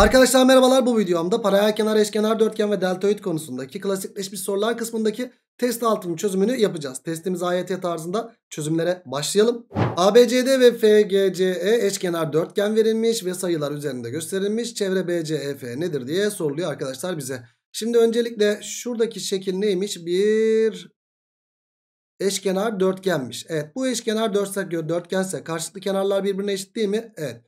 Arkadaşlar merhabalar bu videomda paralel kenar, eşkenar, dörtgen ve deltoid konusundaki klasikleşmiş sorular kısmındaki test altının çözümünü yapacağız. Testimiz AYT tarzında çözümlere başlayalım. ABCD ve FGCE eşkenar dörtgen verilmiş ve sayılar üzerinde gösterilmiş. Çevre BCEF nedir diye soruluyor arkadaşlar bize. Şimdi öncelikle şuradaki şekil neymiş? Bir eşkenar dörtgenmiş. Evet bu eşkenar dörtgense karşılıklı kenarlar birbirine eşit değil mi? Evet.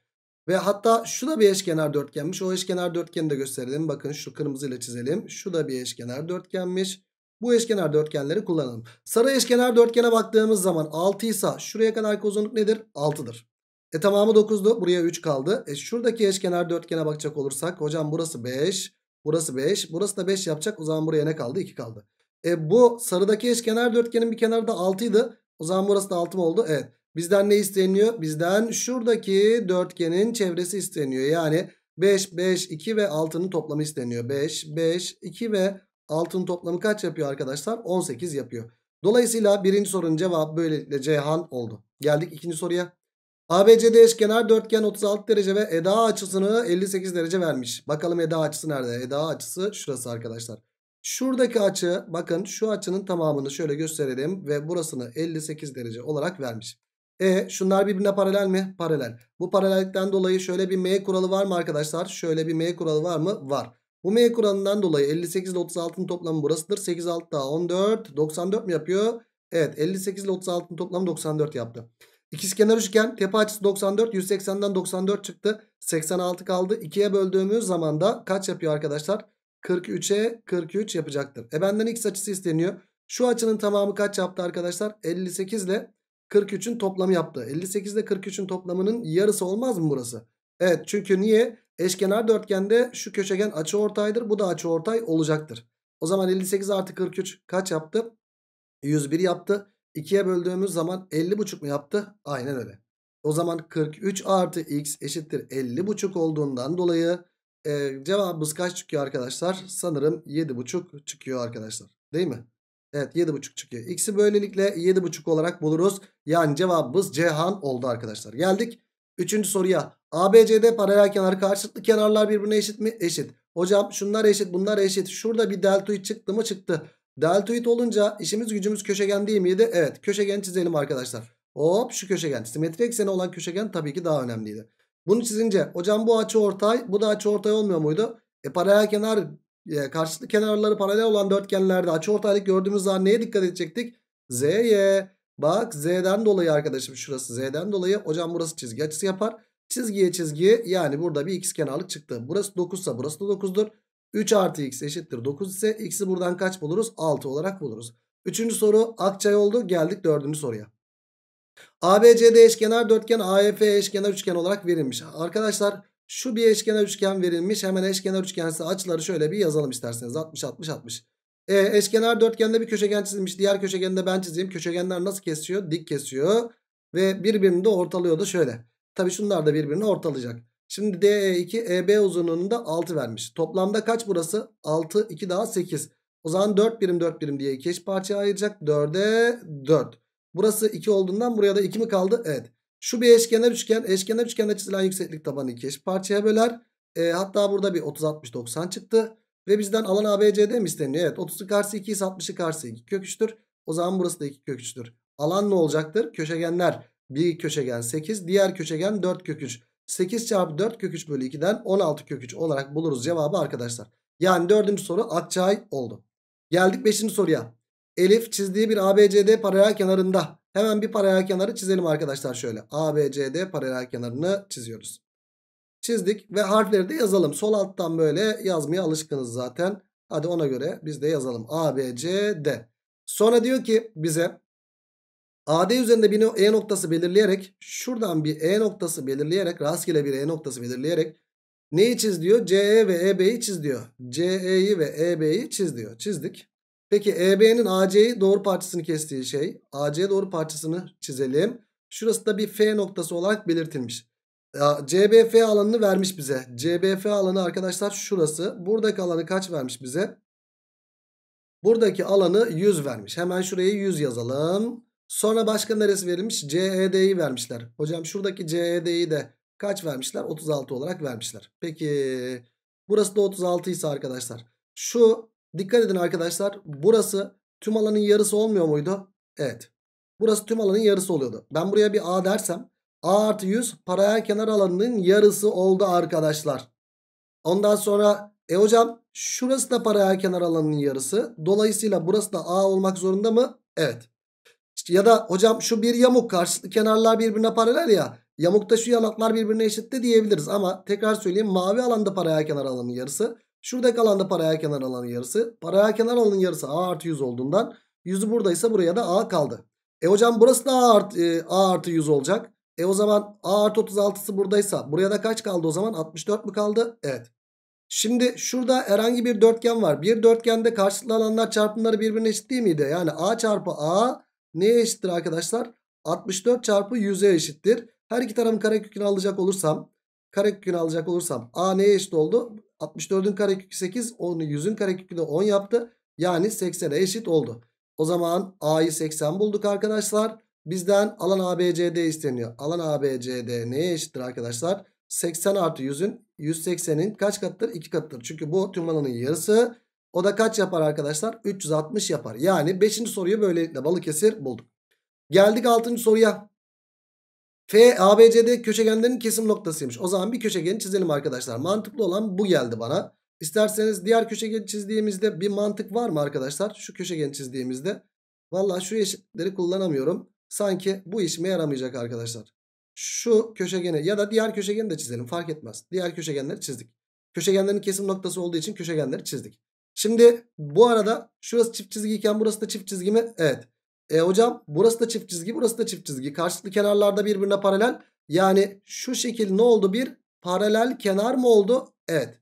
Ve hatta şu da bir eşkenar dörtgenmiş. O eşkenar dörtgeni de gösterelim. Bakın şu kırmızıyla çizelim. Şu da bir eşkenar dörtgenmiş. Bu eşkenar dörtgenleri kullanalım. Sarı eşkenar dörtgene baktığımız zaman 6 ise şuraya kadar uzunluk nedir? 6'dır. E tamamı 9'du. Buraya 3 kaldı. E şuradaki eşkenar dörtgene bakacak olursak hocam burası 5, burası 5, burası da 5 yapacak. O zaman buraya ne kaldı? 2 kaldı. E bu sarıdaki eşkenar dörtgenin bir kenarı da 6 O zaman burası da 6 mı oldu? Evet. Bizden ne isteniyor? Bizden şuradaki dörtgenin çevresi isteniyor. Yani 5, 5, 2 ve 6'nın toplamı isteniyor. 5, 5, 2 ve 6'nın toplamı kaç yapıyor arkadaşlar? 18 yapıyor. Dolayısıyla birinci sorunun cevabı böylelikle Ceyhan oldu. Geldik ikinci soruya. ABCD eşkenar dörtgen 36 derece ve EDA açısını 58 derece vermiş. Bakalım EDA açısı nerede? EDA açısı şurası arkadaşlar. Şuradaki açı bakın şu açının tamamını şöyle gösterelim ve burasını 58 derece olarak vermiş. E şunlar birbirine paralel mi? Paralel. Bu paralellikten dolayı şöyle bir M kuralı var mı arkadaşlar? Şöyle bir M kuralı var mı? Var. Bu M kuralından dolayı 58 ile 36'nın toplamı burasıdır. 8 6 daha 14. 94 mi yapıyor? Evet 58 ile 36'nın toplamı 94 yaptı. kenar üçgen tepe açısı 94. 180'den 94 çıktı. 86 kaldı. 2'ye böldüğümüz zaman da kaç yapıyor arkadaşlar? 43'e 43 yapacaktır. E benden x açısı isteniyor. Şu açının tamamı kaç yaptı arkadaşlar? 58 ile 43'ün toplamı yaptı. 58 ile 43'ün toplamının yarısı olmaz mı burası? Evet çünkü niye? Eşkenar dörtgende şu köşegen açı ortaydır. Bu da açı ortay olacaktır. O zaman 58 artı 43 kaç yaptı? 101 yaptı. 2'ye böldüğümüz zaman 50,5 mu yaptı? Aynen öyle. O zaman 43 artı x eşittir 50,5 olduğundan dolayı e, cevabımız kaç çıkıyor arkadaşlar? Sanırım 7,5 çıkıyor arkadaşlar. Değil mi? Evet 7.5 çıkıyor. X'i böylelikle 7.5 olarak buluruz. Yani cevabımız Cihan oldu arkadaşlar. Geldik 3. soruya. ABCD paralel kenar karşılıklı kenarlar birbirine eşit mi? Eşit. Hocam şunlar eşit bunlar eşit. Şurada bir deltoid çıktı mı çıktı. Deltoid olunca işimiz gücümüz köşegen değil miydi? Evet köşegen çizelim arkadaşlar. Hop şu köşegen. Simetri ekseni olan köşegen tabii ki daha önemliydi. Bunu çizince hocam bu açı ortay bu da açı ortay olmuyor muydu? E paralel kenar e, karşılıklı kenarları paralel olan dörtgenlerde açıortaylık gördüğümüz zaman neye dikkat edecektik? Z'ye. Bak Z'den dolayı arkadaşım şurası Z'den dolayı. Hocam burası çizgi açısı yapar. Çizgiye çizgi yani burada bir x kenarlık çıktı. Burası 9 ise burası da 9'dur. 3 artı x eşittir 9 ise x'i buradan kaç buluruz? 6 olarak buluruz. Üçüncü soru akçay oldu. Geldik dördüncü soruya. ABCD eşkenar dörtgen AEF eşkenar üçgen olarak verilmiş. Arkadaşlar şu bir eşkenar üçgen verilmiş. Hemen eşkenar üçgense açıları şöyle bir yazalım isterseniz. 60 60 60. E, eşkenar dörtgende bir köşegen çizilmiş. Diğer köşegende ben çizeyim. Köşegenler nasıl kesiyor? Dik kesiyor. Ve birbirini de ortalıyordu şöyle. Tabi şunlar da birbirini ortalayacak. Şimdi DE2 EB e da 6 vermiş. Toplamda kaç burası? 6 2 daha 8. O zaman 4 birim 4 birim diye iki eş parçaya ayıracak. 4'e 4. Burası 2 olduğundan buraya da 2 mi kaldı? Evet. Şu bir eşkenar üçgen. Eşkenar üçgende çizilen yükseklik tabanı iki parçaya böler. E, hatta burada bir 30-60-90 çıktı. Ve bizden alan ABCD mi isteniyor? Evet 30'u karşı 2 ise 60'ı karşı 2 kök 3'tür. O zaman burası da 2 kök 3'tür. Alan ne olacaktır? Köşegenler. Bir köşegen 8 diğer köşegen 4 kök 3. 8 çarpı 4 kök 3 bölü 2'den 16 kök 3 olarak buluruz cevabı arkadaşlar. Yani dördüncü soru Akçay oldu. Geldik beşinci soruya. Elif çizdiği bir ABCD paralel kenarında Hemen bir paralel kenarı çizelim arkadaşlar şöyle. ABCD paralel kenarını çiziyoruz. Çizdik ve harfleri de yazalım. Sol alttan böyle yazmaya alışkınız zaten. Hadi ona göre biz de yazalım. ABCD. Sonra diyor ki bize AD üzerinde bir E noktası belirleyerek şuradan bir E noktası belirleyerek rastgele bir E noktası belirleyerek neyi çiz diyor? CE ve EB'yi çiz diyor. CE'yi ve EB'yi çiz diyor. Çizdik. Peki EB'nin AC'yi doğru parçasını kestiği şey. AC doğru parçasını çizelim. Şurası da bir F noktası olarak belirtilmiş. CBF alanını vermiş bize. CBF alanı arkadaşlar şurası. Buradaki alanı kaç vermiş bize? Buradaki alanı 100 vermiş. Hemen şuraya 100 yazalım. Sonra başka neresi verilmiş? CED'yi vermişler. Hocam şuradaki CED'yi de kaç vermişler? 36 olarak vermişler. Peki burası da 36 ise arkadaşlar. Şu Dikkat edin arkadaşlar. Burası tüm alanın yarısı olmuyor muydu? Evet. Burası tüm alanın yarısı oluyordu. Ben buraya bir A dersem A artı 100 paralel kenar alanının yarısı oldu arkadaşlar. Ondan sonra e hocam şurası da paralel kenar alanının yarısı. Dolayısıyla burası da A olmak zorunda mı? Evet. ya da hocam şu bir yamuk karşılıklı kenarlar birbirine paralel ya. Yamukta şu yanaklar birbirine eşit de diyebiliriz ama tekrar söyleyeyim mavi alanda paralel kenar alanının yarısı. Şuradaki da paraya kenar alanın yarısı. paraya kenar alanın yarısı A artı 100 olduğundan 100'ü buradaysa buraya da A kaldı. E hocam burası da A artı, e, A artı 100 olacak. E o zaman A artı 36'sı buradaysa buraya da kaç kaldı o zaman? 64 mu kaldı? Evet. Şimdi şurada herhangi bir dörtgen var. Bir dörtgende karşılıklı alanlar çarpımları birbirine eşit değil miydi? Yani A çarpı A neye eşittir arkadaşlar? 64 çarpı 100'e eşittir. Her iki tarafın karekökünü alacak olursam karekökünü alacak olursam A neye eşit oldu? 64'ün karekökü 8. 10'u 100'ün karekökü de 10 yaptı. Yani 80'e eşit oldu. O zaman A'yı 80 bulduk arkadaşlar. Bizden alan ABCD isteniyor. Alan ABCD neye eşittir arkadaşlar? 80 artı 100'ün 180'in kaç katıdır? 2 katıdır. Çünkü bu tüm alanın yarısı. O da kaç yapar arkadaşlar? 360 yapar. Yani 5. soruyu böylelikle Balıkesir bulduk. Geldik 6. soruya. F ABCD köşegenlerin kesim noktasıymış. O zaman bir köşegeni çizelim arkadaşlar. Mantıklı olan bu geldi bana. İsterseniz diğer köşegeni çizdiğimizde bir mantık var mı arkadaşlar? Şu köşegeni çizdiğimizde. Valla şu eşitleri kullanamıyorum. Sanki bu işime yaramayacak arkadaşlar. Şu köşegeni ya da diğer köşegeni de çizelim fark etmez. Diğer köşegenleri çizdik. Köşegenlerin kesim noktası olduğu için köşegenleri çizdik. Şimdi bu arada şurası çift çizgiyken burası da çift çizgi mi? Evet. E hocam burası da çift çizgi burası da çift çizgi. Karşılıklı kenarlarda birbirine paralel. Yani şu şekil ne oldu? Bir paralel kenar mı oldu? Evet.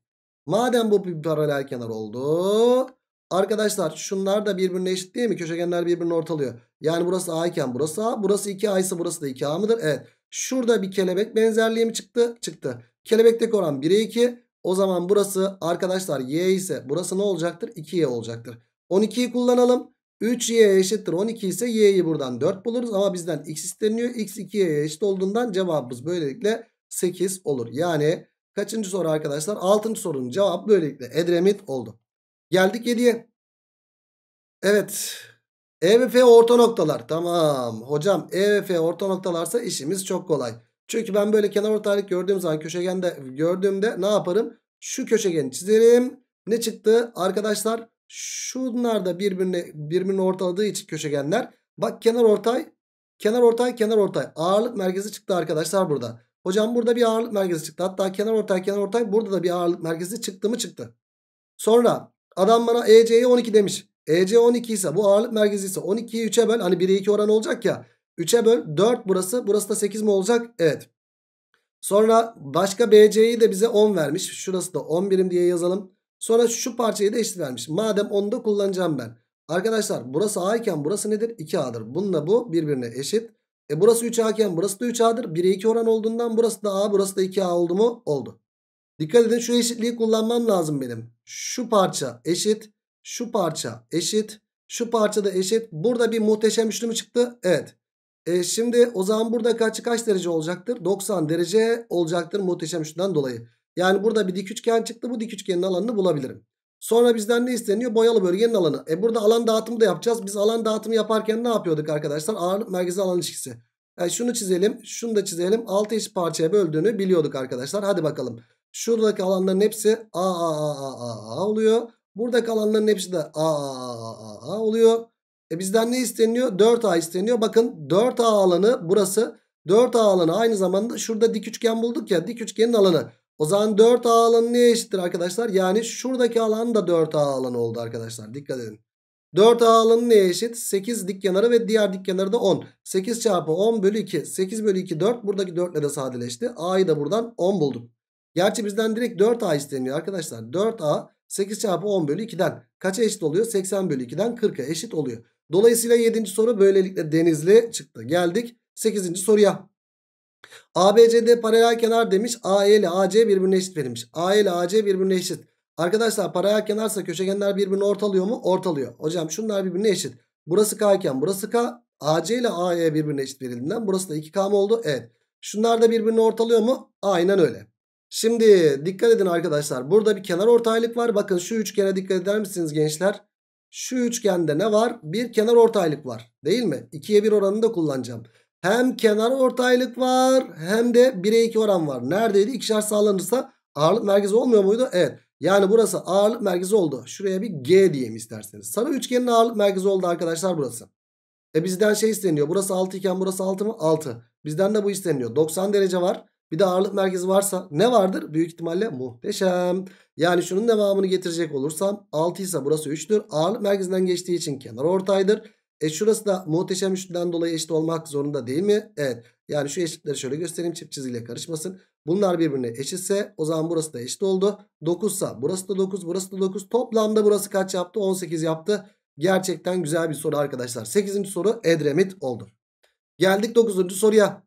Madem bu bir paralel kenar oldu. Arkadaşlar şunlar da birbirine eşit değil mi? Köşegenler birbirini ortalıyor. Yani burası A iken burası A. Burası 2A ise burası da 2A mıdır? Evet. Şurada bir kelebek benzerliği mi çıktı? Çıktı. Kelebekteki oran 1'e 2. O zaman burası arkadaşlar Y ise burası ne olacaktır? 2Y olacaktır. 12'yi kullanalım. 3y eşittir 12 ise y'yi buradan 4 buluruz. Ama bizden x isteniyor. x 2y'ye eşit olduğundan cevabımız böylelikle 8 olur. Yani kaçıncı soru arkadaşlar? 6. sorunun cevabı böylelikle Edremit oldu. Geldik 7'ye. Evet. E ve F orta noktalar. Tamam. Hocam E ve F orta noktalarsa işimiz çok kolay. Çünkü ben böyle kenar ortaylık gördüğüm zaman köşegende gördüğümde ne yaparım? Şu köşegeni çizerim. Ne çıktı? Arkadaşlar Şunlar da birbirine, birbirini ortaladığı için köşegenler. Bak kenar ortay. Kenar ortay kenar ortay. Ağırlık merkezi çıktı arkadaşlar burada. Hocam burada bir ağırlık merkezi çıktı. Hatta kenar ortay kenar ortay burada da bir ağırlık merkezi çıktı mı çıktı. Sonra adam bana EC'ye 12 demiş. EC 12 ise bu ağırlık merkezi ise 12'yi 3'e böl. Hani 1'e 2 oran olacak ya. 3'e böl 4 burası. Burası da 8 mi olacak? Evet. Sonra başka BC'yi de bize 10 vermiş. Şurası da 10 birim diye yazalım. Sonra şu parçayı da eşit vermiş. Madem onu da kullanacağım ben. Arkadaşlar burası A iken burası nedir? 2A'dır. Bununla bu birbirine eşit. E burası 3A iken burası da 3A'dır. 1'e 2 oran olduğundan burası da A burası da 2A oldu mu? Oldu. Dikkat edin şu eşitliği kullanmam lazım benim. Şu parça eşit. Şu parça eşit. Şu parça da eşit. Burada bir muhteşem üçlü mü çıktı? Evet. E şimdi o zaman burada kaç kaç derece olacaktır? 90 derece olacaktır muhteşem üçlüden dolayı. Yani burada bir dik üçgen çıktı. Bu dik üçgenin alanını bulabilirim. Sonra bizden ne isteniyor? Boyalı bölgenin alanı. E burada alan dağıtımı da yapacağız. Biz alan dağıtımı yaparken ne yapıyorduk arkadaşlar? Ağırlık merkezi alan ilişkisi. Yani e, şunu çizelim. Şunu da çizelim. 6 eşit parçaya böldüğünü biliyorduk arkadaşlar. Hadi bakalım. Şuradaki alanların hepsi A A A A A A oluyor. Buradaki alanların hepsi de A A A A A oluyor. E bizden ne isteniyor? 4A isteniyor. Bakın 4A alanı burası. 4A alanı aynı zamanda şurada dik üçgen bulduk ya. Dik üçgenin alanı. O zaman 4A alanı neye eşittir arkadaşlar? Yani şuradaki alan da 4A alanı oldu arkadaşlar. Dikkat edin. 4A alanı neye eşit? 8 dik kenarı ve diğer dik kenarı da 10. 8 çarpı 10 bölü 2. 8 bölü 2 4. Buradaki 4 ile de sadeleşti. A'yı da buradan 10 bulduk. Gerçi bizden direkt 4A isteniyor arkadaşlar. 4A 8 çarpı 10 bölü 2'den. Kaça eşit oluyor? 80 bölü 2'den 40'a eşit oluyor. Dolayısıyla 7. soru böylelikle denizli çıktı. Geldik 8. soruya. ABCD paralel kenar demiş. AE ile AC birbirine eşit verilmiş. AE ile AC birbirine eşit. Arkadaşlar paralel kenarsa köşegenler birbirini ortalıyor mu? Ortalıyor. Hocam şunlar birbirine eşit. Burası K iken burası K. AC ile AE birbirine eşit verildiğinden burası da 2K mı oldu? Evet. Şunlar da birbirini ortalıyor mu? Aynen öyle. Şimdi dikkat edin arkadaşlar. Burada bir kenar ortaylık var. Bakın şu üçgene dikkat eder misiniz gençler? Şu üçgende ne var? Bir kenar ortaylık var. Değil mi? 2'ye 1 oranını da kullanacağım. Hem kenar ortaylık var hem de 1'e 2 oran var. Neredeydi? İkişer sağlanırsa ağırlık merkezi olmuyor muydu? Evet. Yani burası ağırlık merkezi oldu. Şuraya bir G diyeyim isterseniz. Sarı üçgenin ağırlık merkezi oldu arkadaşlar burası. E bizden şey isteniyor. Burası 6 iken burası 6 mı? 6. Bizden de bu isteniyor. 90 derece var. Bir de ağırlık merkezi varsa ne vardır? Büyük ihtimalle muhteşem. Yani şunun devamını getirecek olursam 6 ise burası 3'tür. Ağırlık merkezinden geçtiği için kenar ortaydır. E şurası da muhteşem üçlüden dolayı eşit olmak zorunda değil mi? Evet. Yani şu eşitleri şöyle göstereyim çift çizgiyle karışmasın. Bunlar birbirine eşitse o zaman burası da eşit oldu. 9 sa burası da 9 burası da 9. Toplamda burası kaç yaptı? 18 yaptı. Gerçekten güzel bir soru arkadaşlar. 8. soru Edremit oldu. Geldik 9. soruya.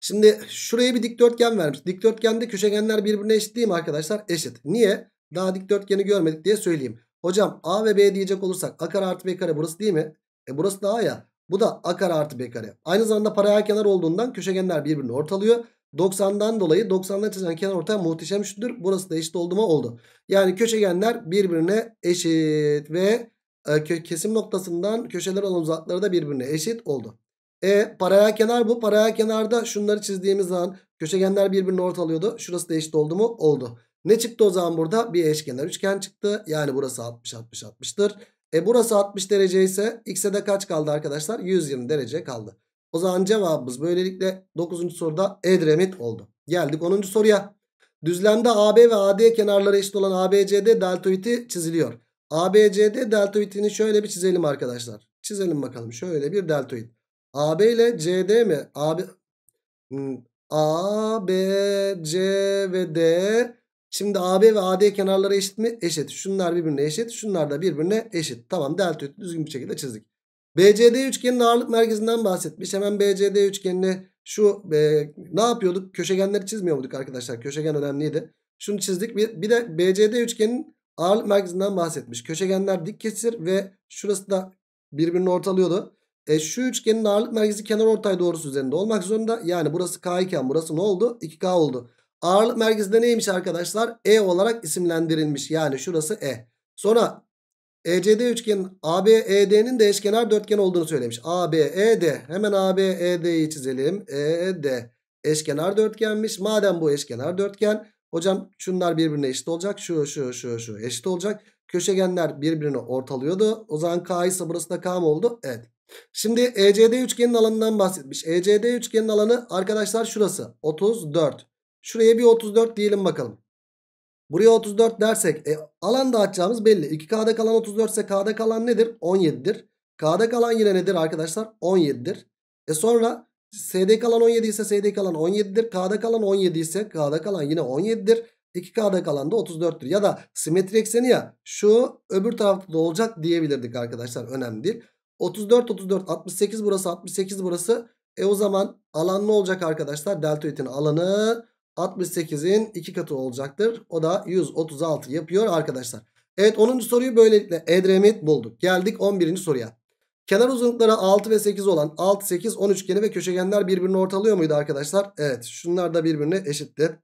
Şimdi şuraya bir dikdörtgen vermiş. Dikdörtgende köşegenler birbirine eşit değil mi arkadaşlar? Eşit. Niye? Daha dikdörtgeni görmedik diye söyleyeyim. Hocam A ve B diyecek olursak A kare artı B kare burası değil mi? E burası da A ya. Bu da A kare artı B kare. Aynı zamanda paralel kenar olduğundan köşegenler birbirini ortalıyor. 90'dan dolayı 90'dan çizilen kenar ortaya muhteşem şudur. Burası da eşit oldu mu? Oldu. Yani köşegenler birbirine eşit ve e, kesim noktasından köşeler olan uzakları da birbirine eşit oldu. E paralel kenar bu. Paralel kenarda şunları çizdiğimiz zaman köşegenler birbirini ortalıyordu. Şurası da eşit oldu mu? Oldu. Ne çıktı o zaman burada? Bir eşkenar üçgen çıktı. Yani burası 60 60 60'tır. E burası 60 derece ise x'e de kaç kaldı arkadaşlar? 120 derece kaldı. O zaman cevabımız böylelikle 9. soruda Edremit oldu. Geldik 10. soruya. Düzlemde AB ve AD kenarları eşit olan ABCD deltoidi çiziliyor. ABCD deltoidini şöyle bir çizelim arkadaşlar. Çizelim bakalım. Şöyle bir deltoid. AB ile CD mi? AB hmm, A, B, C ve D Şimdi AB ve AD kenarları eşit mi? Eşit. Şunlar birbirine eşit. Şunlar da birbirine eşit. Tamam delta düzgün bir şekilde çizdik. BCD üçgeninin ağırlık merkezinden bahsetmiş. Hemen BCD üçgenini şu e, ne yapıyorduk? Köşegenleri çizmiyor muyduk arkadaşlar? Köşegen önemliydi. Şunu çizdik. Bir, bir de BCD üçgenin ağırlık merkezinden bahsetmiş. Köşegenler dik kesir ve şurası da birbirini ortalıyordu. E, şu üçgenin ağırlık merkezi kenar ortay doğrusu üzerinde olmak zorunda. Yani burası K iken burası ne oldu? 2K oldu. Ağırlık merkezinde neymiş arkadaşlar? E olarak isimlendirilmiş. Yani şurası E. Sonra ECD üçgenin ABED'nin de eşkenar dörtgen olduğunu söylemiş. ABED. Hemen ABED'yi çizelim. ED eşkenar dörtgenmiş. Madem bu eşkenar dörtgen hocam şunlar birbirine eşit olacak. Şu şu şu şu eşit olacak. Köşegenler birbirini ortalıyordu. O zaman K ise burası da K mı oldu? Evet. Şimdi ECD üçgenin alanından bahsetmiş. ECD üçgenin alanı arkadaşlar şurası 34. Şuraya bir 34 diyelim bakalım. Buraya 34 dersek e, alan dağıtacağımız belli. 2K'da kalan 34 ise K'da kalan nedir? 17'dir. K'da kalan yine nedir arkadaşlar? 17'dir. E sonra S'de kalan 17 ise S'de kalan 17'dir. K'da kalan 17 ise K'da kalan yine 17'dir. 2K'da kalan da 34'tür. Ya da simetri ekseni ya şu öbür tarafta da olacak diyebilirdik arkadaşlar. Önemli değil. 34, 34, 68 burası, 68 burası. E o zaman alan ne olacak arkadaşlar? Delta Deltoid'in alanı 68'in 2 katı olacaktır. O da 136 yapıyor arkadaşlar. Evet 10. soruyu böylelikle Edremit bulduk. Geldik 11. soruya. Kenar uzunlukları 6 ve 8 olan 6, 8, 10 üçgeni ve köşegenler birbirini ortalıyor muydu arkadaşlar? Evet şunlar da birbirine eşitti.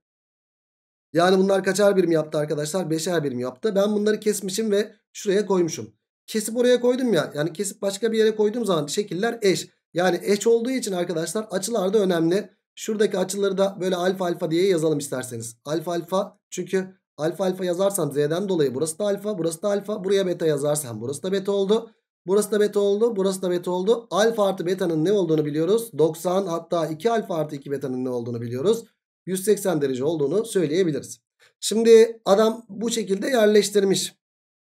Yani bunlar kaçar birim yaptı arkadaşlar? 5'er birim yaptı. Ben bunları kesmişim ve şuraya koymuşum. Kesip oraya koydum ya. Yani kesip başka bir yere koyduğum zaman şekiller eş. Yani eş olduğu için arkadaşlar açılar da önemli. Şuradaki açıları da böyle alfa alfa diye yazalım isterseniz. Alfa alfa çünkü alfa alfa yazarsan z'den dolayı burası da alfa burası da alfa. Buraya beta yazarsan burası da beta oldu. Burası da beta oldu. Burası da beta oldu. Alfa artı beta'nın ne olduğunu biliyoruz. 90 hatta 2 alfa artı 2 beta'nın ne olduğunu biliyoruz. 180 derece olduğunu söyleyebiliriz. Şimdi adam bu şekilde yerleştirmiş.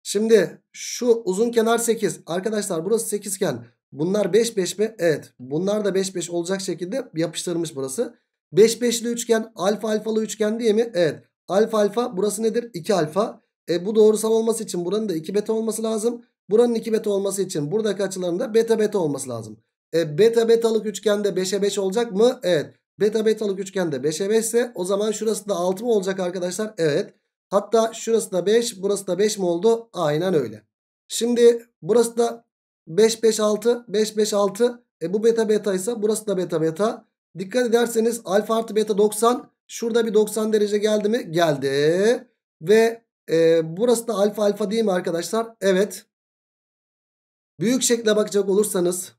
Şimdi şu uzun kenar 8. Arkadaşlar burası 8 iken Bunlar 5 5 mi? Evet. Bunlar da 5 5 olacak şekilde yapıştırılmış burası. 5 beşli üçgen alfa alfalı üçgen diye mi? Evet. Alfa alfa burası nedir? 2 alfa. E bu doğrusal olması için buranın da 2 beta olması lazım. Buranın 2 beta olması için buradaki açıların da beta beta olması lazım. E beta betalık üçgende 5'e 5 olacak mı? Evet. Beta betalık üçgende 5'e 5 ise o zaman şurası da 6 mı olacak arkadaşlar? Evet. Hatta şurası da 5 burası da 5 mi oldu? Aynen öyle. Şimdi burası da 5 5 6 5 5 6 e bu beta beta ise burası da beta beta. Dikkat ederseniz alfa artı beta 90 şurada bir 90 derece geldi mi? Geldi. Ve e, burası da alfa alfa değil mi arkadaşlar? Evet. Büyük şekle bakacak olursanız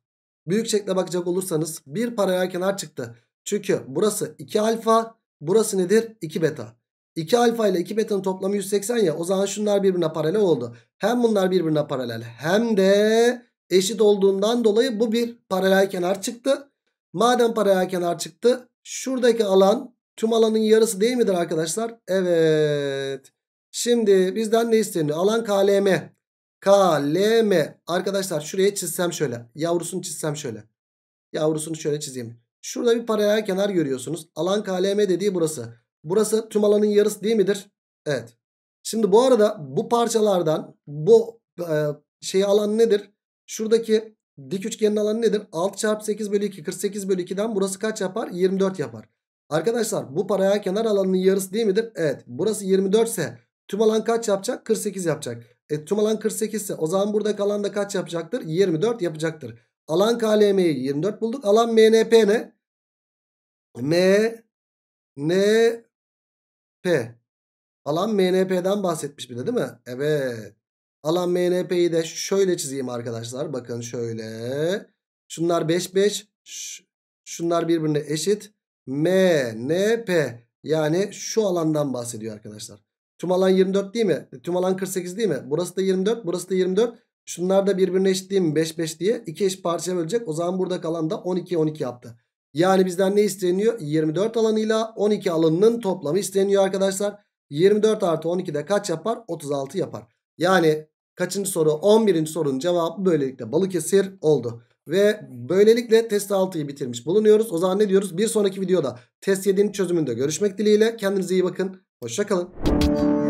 büyük şekle bakacak olursanız bir paralel kenar çıktı. Çünkü burası 2 alfa burası nedir? 2 beta. 2 alfa ile 2 betanın toplamı 180 ya o zaman şunlar birbirine paralel oldu. Hem bunlar birbirine paralel hem de eşit olduğundan dolayı bu bir paralel kenar çıktı. Madem paralel kenar çıktı şuradaki alan tüm alanın yarısı değil midir arkadaşlar? Evet. Şimdi bizden ne isteniyor? Alan KLM. KLM. Arkadaşlar şuraya çizsem şöyle. Yavrusunu çizsem şöyle. Yavrusunu şöyle çizeyim. Şurada bir paralel kenar görüyorsunuz. Alan KLM dediği burası. Burası tüm alanın yarısı değil midir? Evet. Şimdi bu arada bu parçalardan bu e, şey alan nedir? Şuradaki dik üçgenin alanı nedir? 6 çarpı 8 bölü 2 48 bölü 2'den burası kaç yapar? 24 yapar. Arkadaşlar bu paraya kenar alanının yarısı değil midir? Evet. Burası 24 ise tüm alan kaç yapacak? 48 yapacak. E, tüm alan 48 ise o zaman burada kalan da kaç yapacaktır? 24 yapacaktır. Alan KLM'yi 24 bulduk. Alan MNP ne? M N P. Alan MNP'den bahsetmiş bir değil mi? Evet. Alan MNP'yi de şöyle çizeyim arkadaşlar. Bakın şöyle. Şunlar 5 5. Şunlar birbirine eşit. MNP yani şu alandan bahsediyor arkadaşlar. Tüm alan 24 değil mi? Tüm alan 48 değil mi? Burası da 24, burası da 24. Şunlar da birbirine eşit değil mi? 5 5 diye. iki eş parçaya bölecek. O zaman burada kalan da 12 12 yaptı. Yani bizden ne isteniyor? 24 alanıyla 12 alanının toplamı isteniyor arkadaşlar. 24 artı 12 de kaç yapar? 36 yapar. Yani Kaçıncı soru? 11. sorunun cevabı böylelikle Balıkesir oldu. Ve böylelikle test 6'yı bitirmiş bulunuyoruz. O zaman ne diyoruz? Bir sonraki videoda test 7'nin çözümünde görüşmek dileğiyle. Kendinize iyi bakın. Hoşçakalın.